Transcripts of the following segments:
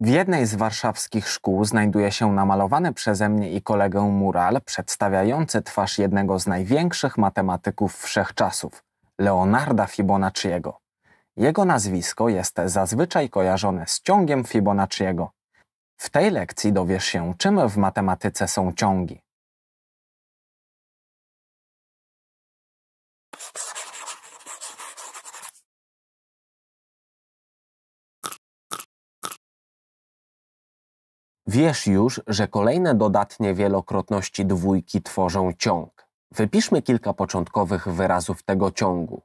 W jednej z warszawskich szkół znajduje się namalowany przeze mnie i kolegę mural przedstawiający twarz jednego z największych matematyków wszechczasów, Leonarda Fibonacciego. Jego nazwisko jest zazwyczaj kojarzone z ciągiem Fibonacciego. W tej lekcji dowiesz się, czym w matematyce są ciągi. Wiesz już, że kolejne dodatnie wielokrotności dwójki tworzą ciąg. Wypiszmy kilka początkowych wyrazów tego ciągu.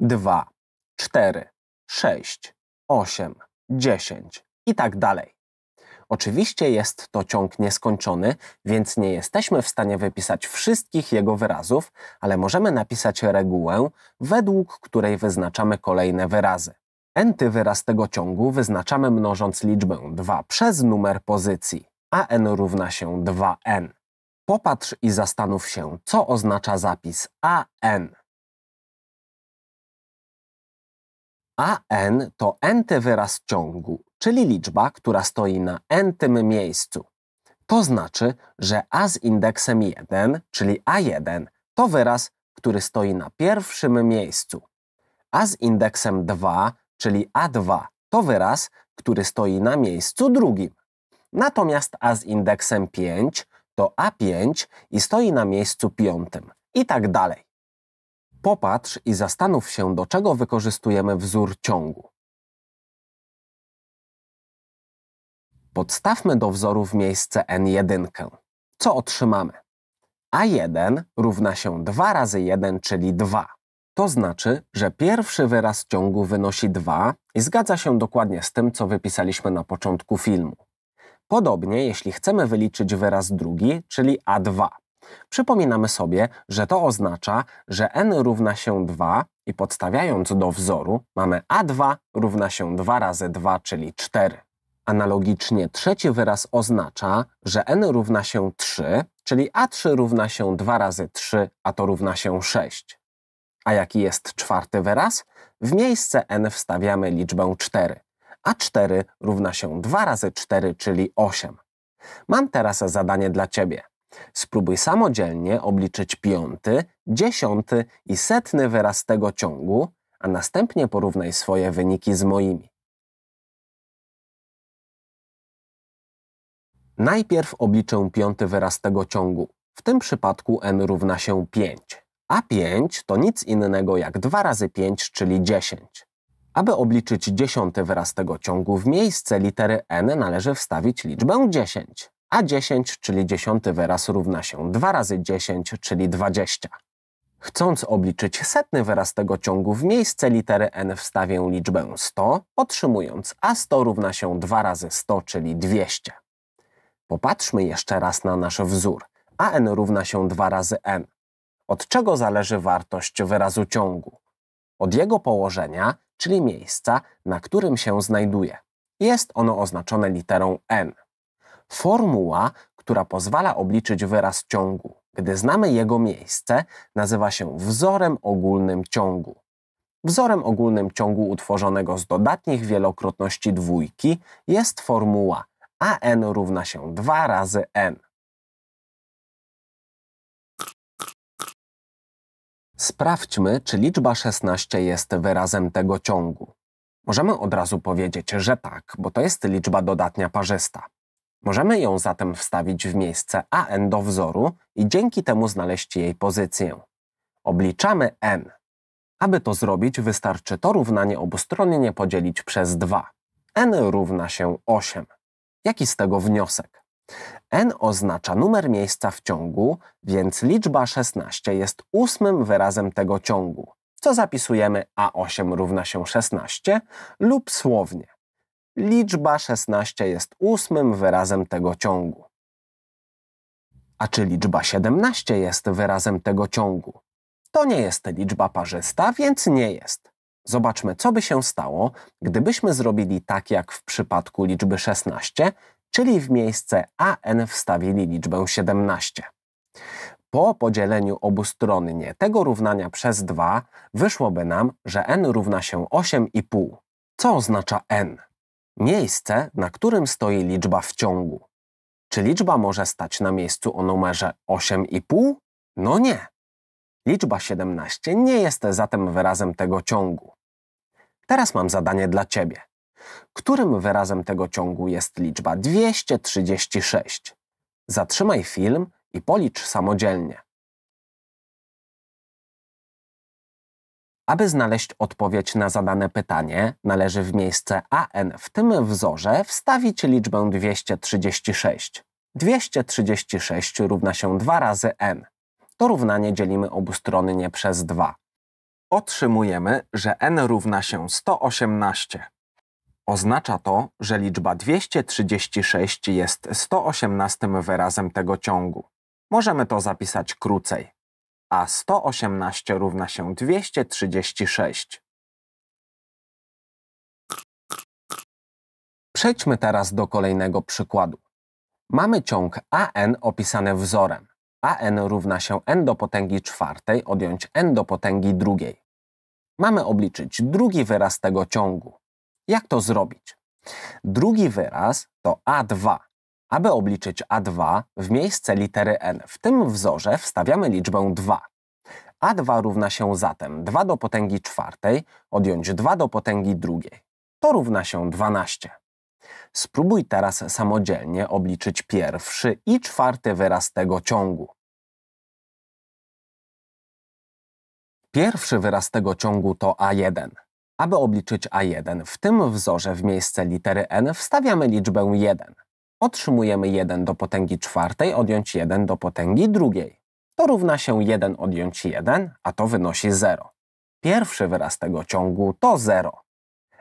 2, 4, 6, 8, 10 i tak dalej. Oczywiście jest to ciąg nieskończony, więc nie jesteśmy w stanie wypisać wszystkich jego wyrazów, ale możemy napisać regułę, według której wyznaczamy kolejne wyrazy. Enty wyraz tego ciągu wyznaczamy mnożąc liczbę 2 przez numer pozycji, a n równa się 2n. Popatrz i zastanów się, co oznacza zapis an. an to enty wyraz ciągu, czyli liczba, która stoi na n-tym miejscu. To znaczy, że a z indeksem 1, czyli a1, to wyraz, który stoi na pierwszym miejscu. A z indeksem 2, czyli A2 to wyraz, który stoi na miejscu drugim. Natomiast A z indeksem 5 to A5 i stoi na miejscu piątym. I tak dalej. Popatrz i zastanów się, do czego wykorzystujemy wzór ciągu. Podstawmy do wzoru w miejsce n1. Co otrzymamy? A1 równa się 2 razy 1, czyli 2. To znaczy, że pierwszy wyraz ciągu wynosi 2 i zgadza się dokładnie z tym, co wypisaliśmy na początku filmu. Podobnie, jeśli chcemy wyliczyć wyraz drugi, czyli A2. Przypominamy sobie, że to oznacza, że n równa się 2 i podstawiając do wzoru mamy A2 równa się 2 razy 2, czyli 4. Analogicznie trzeci wyraz oznacza, że n równa się 3, czyli A3 równa się 2 razy 3, a to równa się 6. A jaki jest czwarty wyraz? W miejsce n wstawiamy liczbę 4, a 4 równa się 2 razy 4, czyli 8. Mam teraz zadanie dla Ciebie. Spróbuj samodzielnie obliczyć piąty, dziesiąty i setny wyraz tego ciągu, a następnie porównaj swoje wyniki z moimi. Najpierw obliczę piąty wyraz tego ciągu. W tym przypadku n równa się 5 a 5 to nic innego jak 2 razy 5, czyli 10. Aby obliczyć dziesiąty wyraz tego ciągu, w miejsce litery n należy wstawić liczbę 10, a 10, czyli dziesiąty wyraz, równa się 2 razy 10, czyli 20. Chcąc obliczyć setny wyraz tego ciągu, w miejsce litery n wstawię liczbę 100, otrzymując a 100 równa się 2 razy 100, czyli 200. Popatrzmy jeszcze raz na nasz wzór. a n równa się 2 razy n. Od czego zależy wartość wyrazu ciągu? Od jego położenia, czyli miejsca, na którym się znajduje. Jest ono oznaczone literą n. Formuła, która pozwala obliczyć wyraz ciągu, gdy znamy jego miejsce, nazywa się wzorem ogólnym ciągu. Wzorem ogólnym ciągu utworzonego z dodatnich wielokrotności dwójki jest formuła an równa się 2 razy n. Sprawdźmy, czy liczba 16 jest wyrazem tego ciągu. Możemy od razu powiedzieć, że tak, bo to jest liczba dodatnia parzysta. Możemy ją zatem wstawić w miejsce AN do wzoru i dzięki temu znaleźć jej pozycję. Obliczamy n. Aby to zrobić, wystarczy to równanie obustronnie podzielić przez 2. n równa się 8. Jaki z tego wniosek? N oznacza numer miejsca w ciągu, więc liczba 16 jest ósmym wyrazem tego ciągu, co zapisujemy A8 równa się 16 lub słownie. Liczba 16 jest ósmym wyrazem tego ciągu. A czy liczba 17 jest wyrazem tego ciągu? To nie jest liczba parzysta, więc nie jest. Zobaczmy, co by się stało, gdybyśmy zrobili tak jak w przypadku liczby 16 czyli w miejsce AN wstawili liczbę 17. Po podzieleniu obustronnie tego równania przez 2 wyszłoby nam, że n równa się 8,5. Co oznacza n? Miejsce, na którym stoi liczba w ciągu. Czy liczba może stać na miejscu o numerze 8,5? No nie. Liczba 17 nie jest zatem wyrazem tego ciągu. Teraz mam zadanie dla Ciebie którym wyrazem tego ciągu jest liczba 236? Zatrzymaj film i policz samodzielnie. Aby znaleźć odpowiedź na zadane pytanie, należy w miejsce AN w tym wzorze wstawić liczbę 236. 236 równa się 2 razy n. To równanie dzielimy obustronnie przez 2. Otrzymujemy, że n równa się 118. Oznacza to, że liczba 236 jest 118 wyrazem tego ciągu. Możemy to zapisać krócej. A 118 równa się 236. Przejdźmy teraz do kolejnego przykładu. Mamy ciąg AN opisany wzorem. AN równa się n do potęgi czwartej odjąć n do potęgi drugiej. Mamy obliczyć drugi wyraz tego ciągu. Jak to zrobić? Drugi wyraz to A2. Aby obliczyć A2 w miejsce litery N w tym wzorze wstawiamy liczbę 2. A2 równa się zatem 2 do potęgi czwartej odjąć 2 do potęgi drugiej. To równa się 12. Spróbuj teraz samodzielnie obliczyć pierwszy i czwarty wyraz tego ciągu. Pierwszy wyraz tego ciągu to A1. Aby obliczyć A1, w tym wzorze w miejsce litery n wstawiamy liczbę 1. Otrzymujemy 1 do potęgi czwartej odjąć 1 do potęgi drugiej. To równa się 1 odjąć 1, a to wynosi 0. Pierwszy wyraz tego ciągu to 0.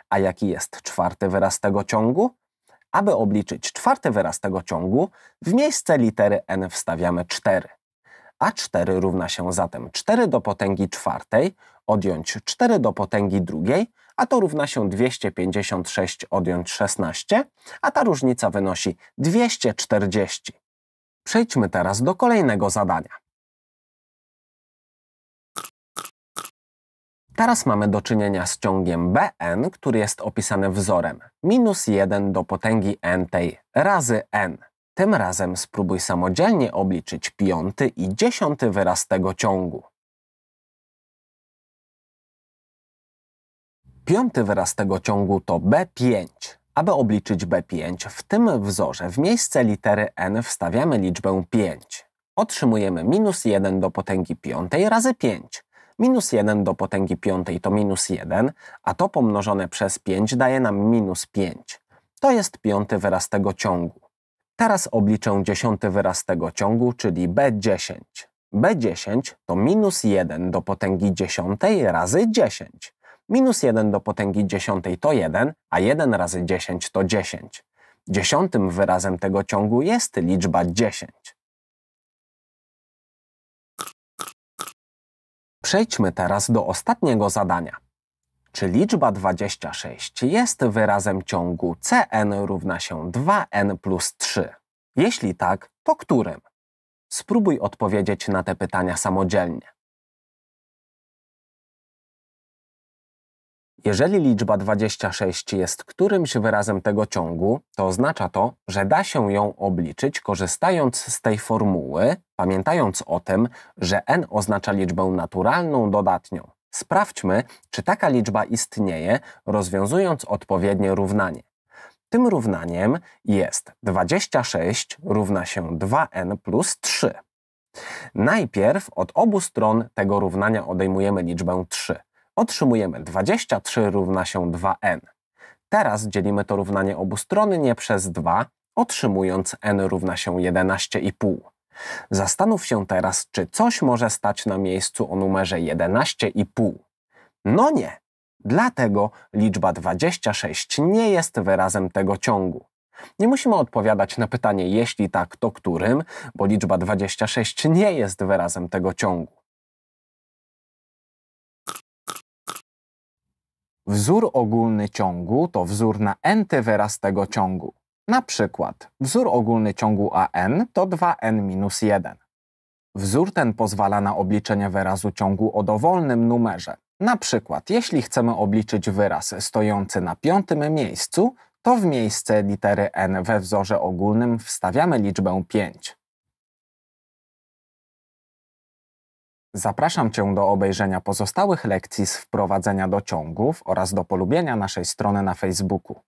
A jaki jest czwarty wyraz tego ciągu? Aby obliczyć czwarty wyraz tego ciągu, w miejsce litery n wstawiamy 4. A4 równa się zatem 4 do potęgi czwartej odjąć 4 do potęgi drugiej, a to równa się 256 odjąć 16, a ta różnica wynosi 240. Przejdźmy teraz do kolejnego zadania. Teraz mamy do czynienia z ciągiem bn, który jest opisany wzorem minus 1 do potęgi n tej razy n. Tym razem spróbuj samodzielnie obliczyć piąty i dziesiąty wyraz tego ciągu. Piąty wyraz tego ciągu to B5. Aby obliczyć B5, w tym wzorze w miejsce litery n wstawiamy liczbę 5. Otrzymujemy minus 1 do potęgi 5 razy 5. Minus 1 do potęgi 5 to minus 1, a to pomnożone przez 5 daje nam minus 5. To jest piąty wyraz tego ciągu. Teraz obliczę dziesiąty wyraz tego ciągu, czyli B10. B10 to minus 1 do potęgi 10 razy 10. Minus 1 do potęgi dziesiątej to 1, a 1 razy 10 to 10. Dziesiątym wyrazem tego ciągu jest liczba 10. Przejdźmy teraz do ostatniego zadania. Czy liczba 26 jest wyrazem ciągu cn równa się 2n plus 3? Jeśli tak, to którym? Spróbuj odpowiedzieć na te pytania samodzielnie. Jeżeli liczba 26 jest którymś wyrazem tego ciągu, to oznacza to, że da się ją obliczyć korzystając z tej formuły, pamiętając o tym, że n oznacza liczbę naturalną dodatnią. Sprawdźmy, czy taka liczba istnieje, rozwiązując odpowiednie równanie. Tym równaniem jest 26 równa się 2n plus 3. Najpierw od obu stron tego równania odejmujemy liczbę 3 otrzymujemy 23 równa się 2n. Teraz dzielimy to równanie obustronnie przez 2, otrzymując n równa się 11,5. Zastanów się teraz, czy coś może stać na miejscu o numerze 11,5. No nie, dlatego liczba 26 nie jest wyrazem tego ciągu. Nie musimy odpowiadać na pytanie jeśli tak, to którym, bo liczba 26 nie jest wyrazem tego ciągu. Wzór ogólny ciągu to wzór na n-ty wyraz tego ciągu. Na przykład wzór ogólny ciągu AN to 2n-1. Wzór ten pozwala na obliczenie wyrazu ciągu o dowolnym numerze. Na przykład, jeśli chcemy obliczyć wyraz stojący na piątym miejscu, to w miejsce litery n we wzorze ogólnym wstawiamy liczbę 5. Zapraszam Cię do obejrzenia pozostałych lekcji z wprowadzenia do ciągów oraz do polubienia naszej strony na Facebooku.